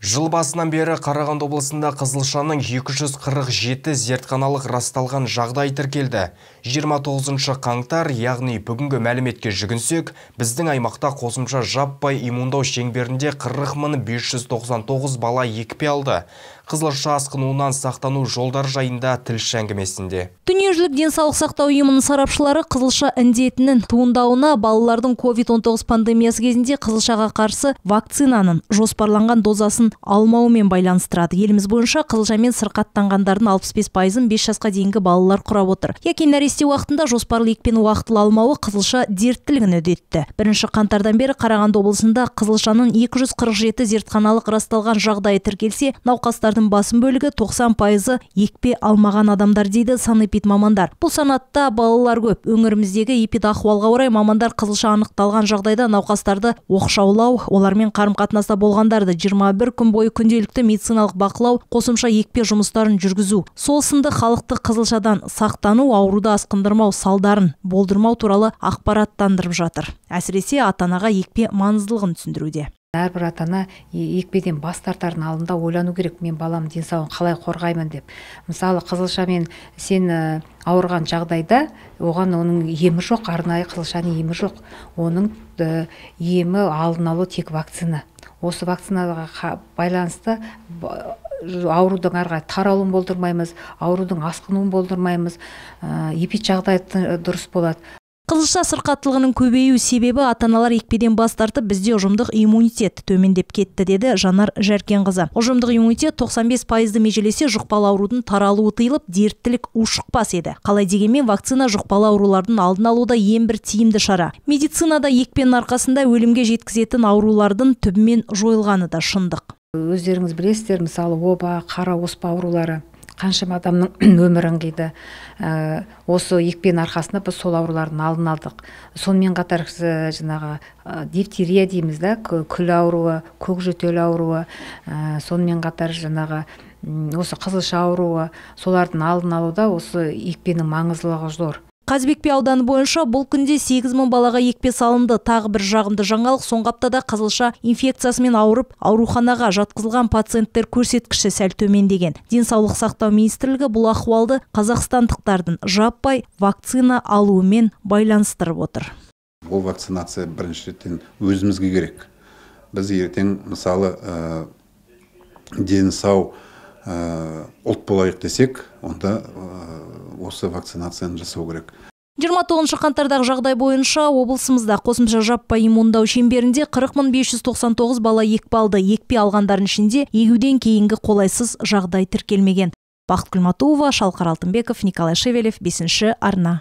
жыл басынан бері қарағанды облысында қызылшаның 247 зертханалық расталған жағдай тіркелді 29 қаңтар яғни бүгінгі мәліметке жүгінсек біздің аймақта қосымша жаппай иммундау шеңберінде 40599 бала екпе алды қызылша асқынуынан сақтану жолдар жайында тілші әңгімесінде дүниежүзілік денсаулық сақтау ұйымының сарапшылары қызылша індетінің туындауына балалардың covid 19 пандемиясы кезінде қызылшаға қарсы вакцинаның жоспарланған дозасын Алмау алмауымен байланыстырады еліміз бойынша қызылшамен сырқаттанғандардың алпыс бес пайызын бес жасқа дейінгі балалар құрап отыр яки нәресте уақытында жоспарлы екпені уақытылы алмауы қызылша дерттілігін үдетті бірінші қаңтардан бері қарағанды облысында қызылшаның екі жүз қырық жеті зертханалық расталған жағдайы тіркелсе науқастардың басым бөлігі тоқсан пайызы екпе алмаған адамдар дейді санэпид мамандар бұл санатта балалар көп өңіріміздегі эпидахуалға орай мамандар қызылша анықталған жағдайда науқастарды оқшаулау олармен қарым қатынаста болғандарды 21 күн бойы күнделікті медициналық бақылау қосымша екпе жұмыстарын жүргізу сол сынды халықты қызылшадан сақтану ауруды асқындырмау салдарын болдырмау туралы ақпараттандырып жатыр әсіресе ата анаға екпе маңыздылығын түсіндіруде әрбір ата ана екпеден бас тартардың алдында ойлану керек мен балам денсаулығын қалай қорғаймын деп мысалы қызылшамен сен ә, ауырған жағдайда оған оның емі жоқ арнайы қызылшаның емі жоқ оның емі алдын алу тек вакцина осы вакцинаға байланысты аурудың ары қарай таралуын болдырмаймыз аурудың асқынуын болдырмаймыз ә, жағдай дұрыс болады қызылша сырқаттылығының көбею себебі атаналар аналар екпеден бас тартып бізде ұжымдық иммунитет төмендеп кетті деді жанар жәркенқызы ұжымдық иммунитет 95 пайызды межелесе жұқпалы аурудың таралуы тыйылып дерттілік ушықпас еді қалай дегенмен вакцина жұқпалы аурулардың алдын алуда ең бір тиімді шара медицинада екпен арқасында өлімге жеткізетін аурулардың түбімен жойылғаны да шындық өздеріңіз білесіздер мысалы оба қара оспа аурулары қаншама адамның өмірін қиды ә, осы екпенің арқасында біз сол аурулардың алдын алдық сонымен қатар ә, жаңағы ә, дифтерия дейміз да күл ауруы көкжөтел ауруы ә, сонымен қатар жаңағы осы қызылша ауруы солардың алдын алуда осы екпенің маңыздылығы зор Қазбекпе ауданы бойынша бұл күнде 8 мың балаға екпе салынды. Тағы бір жағымды жаңалық соңғаптада аптада қызылша инфекциясымен ауырып, ауруханаға жатқызылған пациенттер көрсеткіші сәл деген. Денсаулық сақтау министрлігі бұл ахуалды қазақстандықтардың жаппай вакцина алуымен байланыстырып отыр. Бұл вакцинация бірінші реттен өзімізге керек. Біз ертең мысалы ә, денсау ә, ұлт болайық десек, онда осы вакцинацияны жасау керек жиырма тоғызыншы қаңтардағы жағдай бойынша облысымызда қосымша жаппай иммундау шеңберінде қырық мың бес жүз тоқсан тоғыз бала екпалды екпе алғандардың ішінде егуден кейінгі қолайсыз жағдай тіркелмеген бақытгүл матуова шалқар алтынбеков николай шевелев бесінші арна